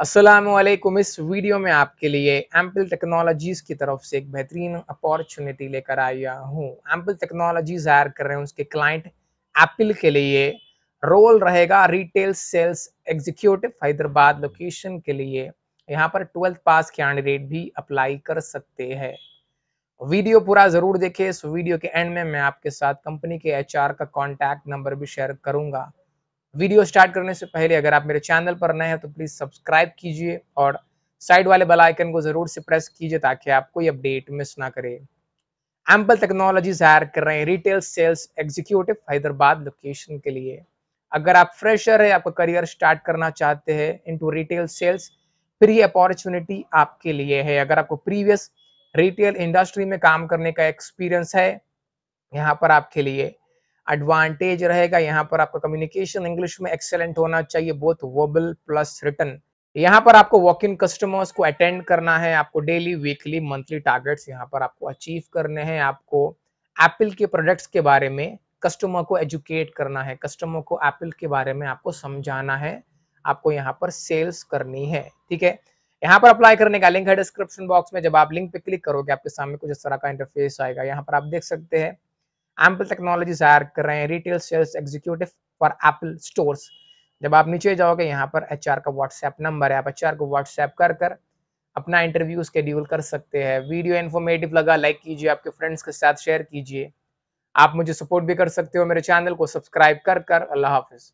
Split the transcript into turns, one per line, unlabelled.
असलम इस वीडियो में आपके लिए एम्पल टेक्नोलॉजीज़ की तरफ से एक बेहतरीन अपॉर्चुनिटी लेकर आया हूँ एम्पल टेक्नोलॉजीज़ हायर कर रहे हैं उसके क्लाइंट एप्पल के लिए रोल रहेगा retail sales executive Hyderabad location के लिए यहाँ पर ट्वेल्थ पास कैंडिडेट भी अप्लाई कर सकते हैं वीडियो पूरा ज़रूर देखें इस वीडियो के एंड में मैं आपके साथ कंपनी के एच का कॉन्टैक्ट नंबर भी शेयर करूँगा वीडियो स्टार्ट करने से पहले अगर आप मेरे चैनल पर नए हैं तो प्लीज़ सब्सक्राइब कीजिए और साइड वाले बेल आइकन को ज़रूर से प्रेस कीजिए ताकि आप कोई अपडेट मिस ना करें एम्पल टेक्नोलॉजीज हायर कर रहे हैं retail sales executive Hyderabad location के लिए अगर आप फ्रेशर है आपका करियर स्टार्ट करना चाहते हैं इनटू रिटेल सेल्स फिर ये अपॉर्चुनिटी आपके लिए है अगर आपको प्रीवियस रिटेल इंडस्ट्री में काम करने का एक्सपीरियंस है यहाँ पर आपके लिए एडवांटेज रहेगा यहाँ पर आपका कम्युनिकेशन इंग्लिश में एक्सेलेंट होना चाहिए बोथ वर्बल प्लस रिटर्न यहाँ पर आपको वॉक इन कस्टमर्स को अटेंड करना है आपको डेली वीकली मंथली टारगेट्स यहाँ पर आपको अचीव करने हैं आपको एप्पल के प्रोडक्ट्स के बारे में कस्टमर को एजुकेट करना है कस्टमर को एप्पल के बारे में आपको समझाना है आपको यहाँ पर सेल्स करनी है ठीक है यहाँ पर अप्लाई करने का लिंक है डिस्क्रिप्शन बॉक्स में जब आप लिंक पे क्लिक करोगे आपके सामने कुछ इस तरह का इंटरफेस आएगा यहाँ पर आप देख सकते हैं एम्पल टेक्नोलॉजीज हायर कर रहे हैं retail sales executive for Apple stores जब आप नीचे जाओगे यहाँ पर एच का व्हाट्सएप नंबर है आप एच को व्हाट्सएप कर कर अपना इंटरव्यू स्केड्यूल कर सकते हैं वीडियो इन्फॉर्मेटिव लगा लाइक कीजिए आपके फ्रेंड्स के साथ शेयर कीजिए आप मुझे सपोर्ट भी कर सकते हो मेरे चैनल को सब्सक्राइब कर कर अल्लाह हाफिज़